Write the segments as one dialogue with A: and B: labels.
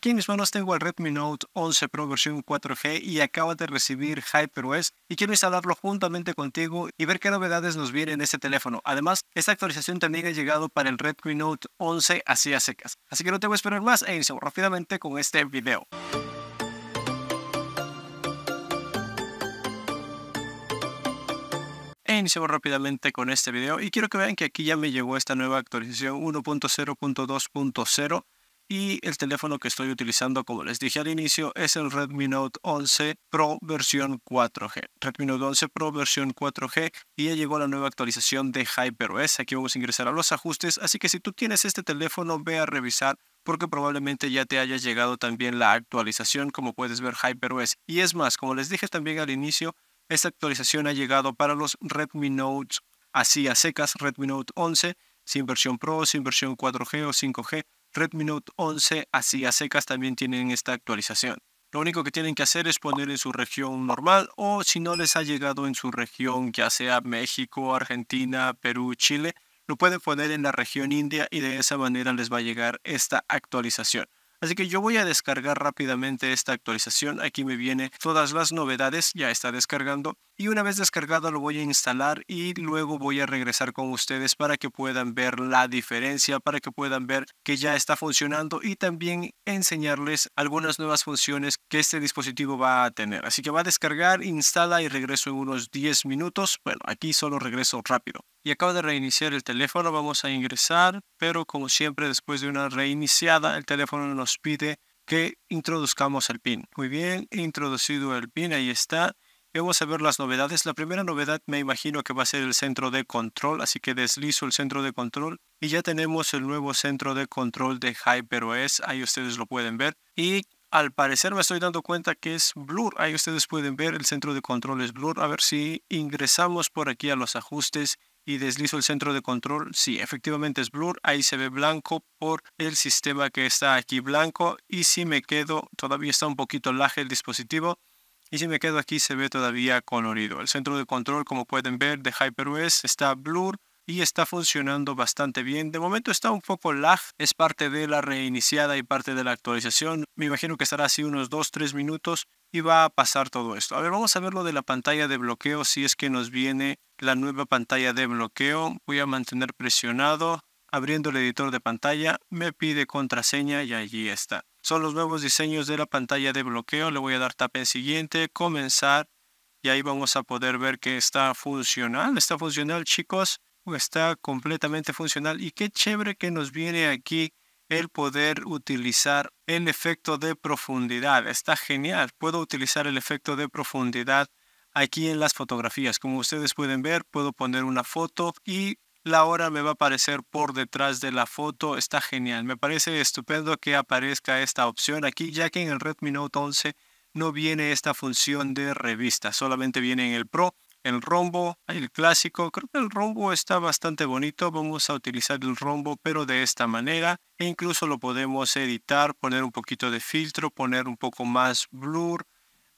A: Aquí en mis manos tengo el Redmi Note 11 Pro versión 4G y acaba de recibir HyperOS y quiero instalarlo juntamente contigo y ver qué novedades nos viene en este teléfono. Además, esta actualización también ha llegado para el Redmi Note 11 así a secas. Así que no te voy a esperar más e iniciamos rápidamente con este video. E iniciamos rápidamente con este video y quiero que vean que aquí ya me llegó esta nueva actualización 1.0.2.0 y el teléfono que estoy utilizando, como les dije al inicio, es el Redmi Note 11 Pro versión 4G. Redmi Note 11 Pro versión 4G y ya llegó la nueva actualización de HyperOS. Aquí vamos a ingresar a los ajustes, así que si tú tienes este teléfono, ve a revisar porque probablemente ya te haya llegado también la actualización, como puedes ver HyperOS. Y es más, como les dije también al inicio, esta actualización ha llegado para los Redmi Note, así a secas, Redmi Note 11, sin versión Pro, sin versión 4G o 5G, Note 11 así a secas también tienen esta actualización. Lo único que tienen que hacer es poner en su región normal o si no les ha llegado en su región, ya sea México, Argentina, Perú, Chile, lo pueden poner en la región India y de esa manera les va a llegar esta actualización. Así que yo voy a descargar rápidamente esta actualización. Aquí me viene todas las novedades, ya está descargando y una vez descargado lo voy a instalar y luego voy a regresar con ustedes para que puedan ver la diferencia, para que puedan ver que ya está funcionando y también enseñarles algunas nuevas funciones que este dispositivo va a tener. Así que va a descargar, instala y regreso en unos 10 minutos. Bueno, aquí solo regreso rápido. Y acabo de reiniciar el teléfono, vamos a ingresar, pero como siempre después de una reiniciada el teléfono nos pide que introduzcamos el PIN. Muy bien, introducido el PIN, ahí está. Vamos a ver las novedades. La primera novedad me imagino que va a ser el centro de control, así que deslizo el centro de control y ya tenemos el nuevo centro de control de HyperOS. Ahí ustedes lo pueden ver. Y al parecer me estoy dando cuenta que es blur. Ahí ustedes pueden ver el centro de control es blur. A ver si ingresamos por aquí a los ajustes y deslizo el centro de control. Sí, efectivamente es blur. Ahí se ve blanco por el sistema que está aquí blanco. Y si me quedo, todavía está un poquito laje el dispositivo. Y si me quedo aquí se ve todavía colorido. El centro de control, como pueden ver, de HyperOS está blur y está funcionando bastante bien. De momento está un poco lag, es parte de la reiniciada y parte de la actualización. Me imagino que estará así unos 2-3 minutos y va a pasar todo esto. A ver, vamos a ver lo de la pantalla de bloqueo, si es que nos viene la nueva pantalla de bloqueo. Voy a mantener presionado, abriendo el editor de pantalla, me pide contraseña y allí está son los nuevos diseños de la pantalla de bloqueo. Le voy a dar tap en siguiente, comenzar y ahí vamos a poder ver que está funcional. Está funcional, chicos. Está completamente funcional y qué chévere que nos viene aquí el poder utilizar el efecto de profundidad. Está genial. Puedo utilizar el efecto de profundidad aquí en las fotografías. Como ustedes pueden ver, puedo poner una foto y la hora me va a aparecer por detrás de la foto. Está genial. Me parece estupendo que aparezca esta opción aquí, ya que en el Redmi Note 11 no viene esta función de revista. Solamente viene en el Pro, el rombo, el clásico. Creo que el rombo está bastante bonito. Vamos a utilizar el rombo, pero de esta manera. E incluso lo podemos editar, poner un poquito de filtro, poner un poco más blur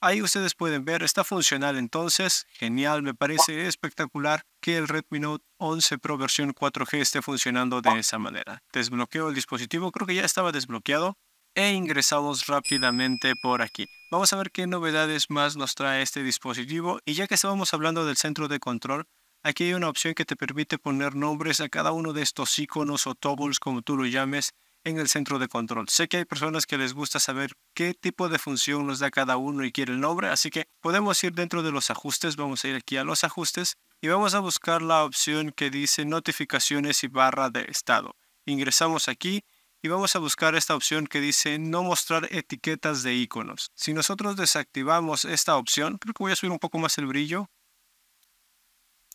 A: Ahí ustedes pueden ver, está funcional entonces, genial, me parece espectacular que el Redmi Note 11 Pro versión 4G esté funcionando de esa manera. Desbloqueo el dispositivo, creo que ya estaba desbloqueado e ingresamos rápidamente por aquí. Vamos a ver qué novedades más nos trae este dispositivo y ya que estábamos hablando del centro de control, aquí hay una opción que te permite poner nombres a cada uno de estos iconos o toggles como tú lo llames en el centro de control. Sé que hay personas que les gusta saber qué tipo de función nos da cada uno y quiere el nombre, así que podemos ir dentro de los ajustes, vamos a ir aquí a los ajustes y vamos a buscar la opción que dice notificaciones y barra de estado. Ingresamos aquí y vamos a buscar esta opción que dice no mostrar etiquetas de iconos. Si nosotros desactivamos esta opción, creo que voy a subir un poco más el brillo.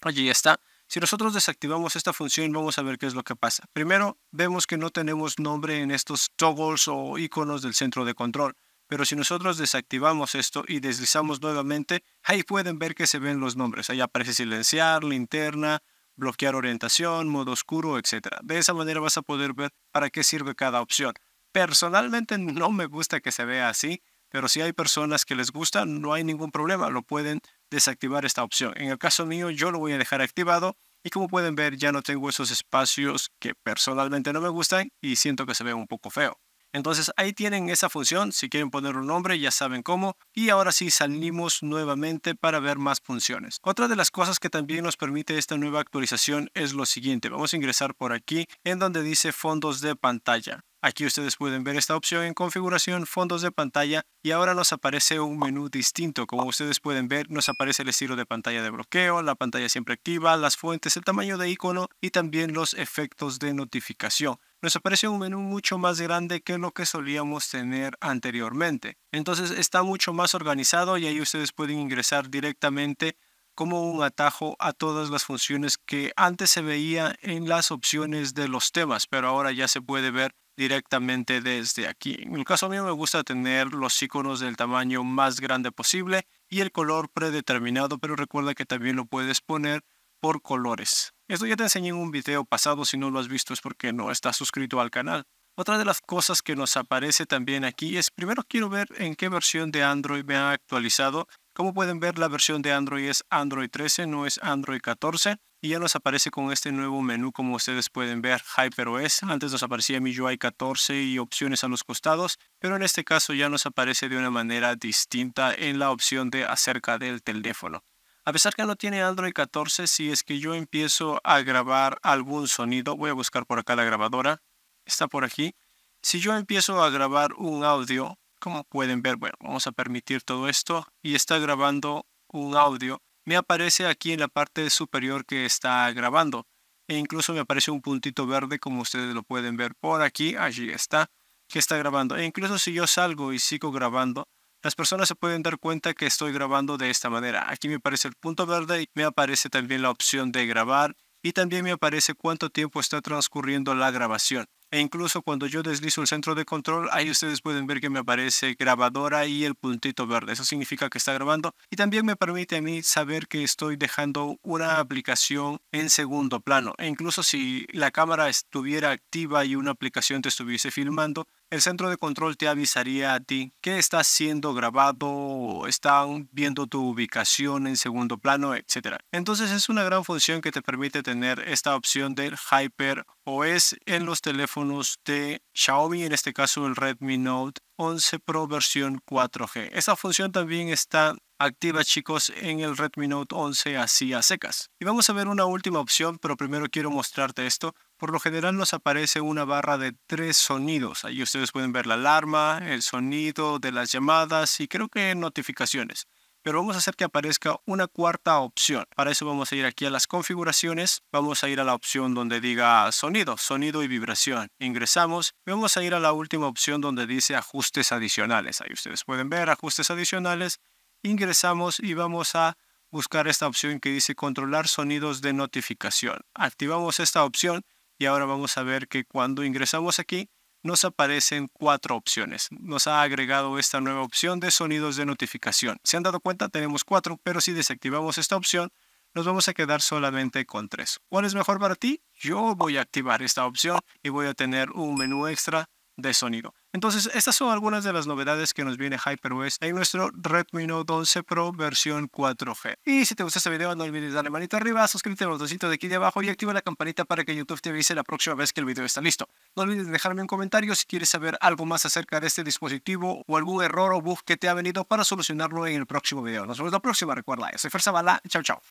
A: Allí está. Si nosotros desactivamos esta función, vamos a ver qué es lo que pasa. Primero, vemos que no tenemos nombre en estos toggles o iconos del centro de control. Pero si nosotros desactivamos esto y deslizamos nuevamente, ahí pueden ver que se ven los nombres. Ahí aparece silenciar, linterna, bloquear orientación, modo oscuro, etc. De esa manera vas a poder ver para qué sirve cada opción. Personalmente no me gusta que se vea así, pero si hay personas que les gusta, no hay ningún problema. Lo pueden desactivar esta opción. En el caso mío, yo lo voy a dejar activado y como pueden ver, ya no tengo esos espacios que personalmente no me gustan y siento que se ve un poco feo. Entonces ahí tienen esa función, si quieren poner un nombre ya saben cómo. Y ahora sí salimos nuevamente para ver más funciones. Otra de las cosas que también nos permite esta nueva actualización es lo siguiente. Vamos a ingresar por aquí en donde dice fondos de pantalla. Aquí ustedes pueden ver esta opción en configuración, fondos de pantalla y ahora nos aparece un menú distinto. Como ustedes pueden ver, nos aparece el estilo de pantalla de bloqueo, la pantalla siempre activa, las fuentes, el tamaño de icono y también los efectos de notificación nos aparece un menú mucho más grande que lo que solíamos tener anteriormente. Entonces está mucho más organizado y ahí ustedes pueden ingresar directamente como un atajo a todas las funciones que antes se veía en las opciones de los temas, pero ahora ya se puede ver directamente desde aquí. En el caso mío me gusta tener los iconos del tamaño más grande posible y el color predeterminado, pero recuerda que también lo puedes poner por colores. Esto ya te enseñé en un video pasado, si no lo has visto es porque no estás suscrito al canal. Otra de las cosas que nos aparece también aquí es, primero quiero ver en qué versión de Android me ha actualizado como pueden ver, la versión de Android es Android 13, no es Android 14. Y ya nos aparece con este nuevo menú, como ustedes pueden ver, HyperOS. Antes nos aparecía MIUI 14 y opciones a los costados, pero en este caso ya nos aparece de una manera distinta en la opción de acerca del teléfono. A pesar que no tiene Android 14, si es que yo empiezo a grabar algún sonido, voy a buscar por acá la grabadora, está por aquí. Si yo empiezo a grabar un audio, como pueden ver, bueno, vamos a permitir todo esto y está grabando un audio. Me aparece aquí en la parte superior que está grabando e incluso me aparece un puntito verde como ustedes lo pueden ver por aquí, allí está, que está grabando. E incluso si yo salgo y sigo grabando, las personas se pueden dar cuenta que estoy grabando de esta manera. Aquí me aparece el punto verde y me aparece también la opción de grabar y también me aparece cuánto tiempo está transcurriendo la grabación. E incluso cuando yo deslizo el centro de control, ahí ustedes pueden ver que me aparece grabadora y el puntito verde. Eso significa que está grabando. Y también me permite a mí saber que estoy dejando una aplicación en segundo plano. E incluso si la cámara estuviera activa y una aplicación te estuviese filmando, el centro de control te avisaría a ti que está siendo grabado o están viendo tu ubicación en segundo plano, etc. Entonces es una gran función que te permite tener esta opción del Hyper OS en los teléfonos de Xiaomi, en este caso el Redmi Note 11 Pro versión 4G. Esta función también está activa chicos en el Redmi Note 11 así a secas. Y vamos a ver una última opción, pero primero quiero mostrarte esto. Por lo general nos aparece una barra de tres sonidos. Ahí ustedes pueden ver la alarma, el sonido de las llamadas y creo que notificaciones. Pero vamos a hacer que aparezca una cuarta opción. Para eso vamos a ir aquí a las configuraciones. Vamos a ir a la opción donde diga sonido, sonido y vibración. Ingresamos. Vamos a ir a la última opción donde dice ajustes adicionales. Ahí ustedes pueden ver ajustes adicionales. Ingresamos y vamos a buscar esta opción que dice controlar sonidos de notificación. Activamos esta opción y ahora vamos a ver que cuando ingresamos aquí, nos aparecen cuatro opciones. Nos ha agregado esta nueva opción de sonidos de notificación. ¿Se han dado cuenta? Tenemos cuatro, pero si desactivamos esta opción, nos vamos a quedar solamente con tres. ¿Cuál es mejor para ti? Yo voy a activar esta opción y voy a tener un menú extra de sonido. Entonces, estas son algunas de las novedades que nos viene HyperOS en nuestro Redmi Note 12 Pro versión 4G. Y si te gusta este video, no olvides darle manito arriba, suscríbete al botoncito de aquí de abajo y activa la campanita para que YouTube te avise la próxima vez que el video está listo. No olvides dejarme un comentario si quieres saber algo más acerca de este dispositivo o algún error o bug que te ha venido para solucionarlo en el próximo video. Nos vemos la próxima, recuerda, yo soy Fuerza Bala, chao chao.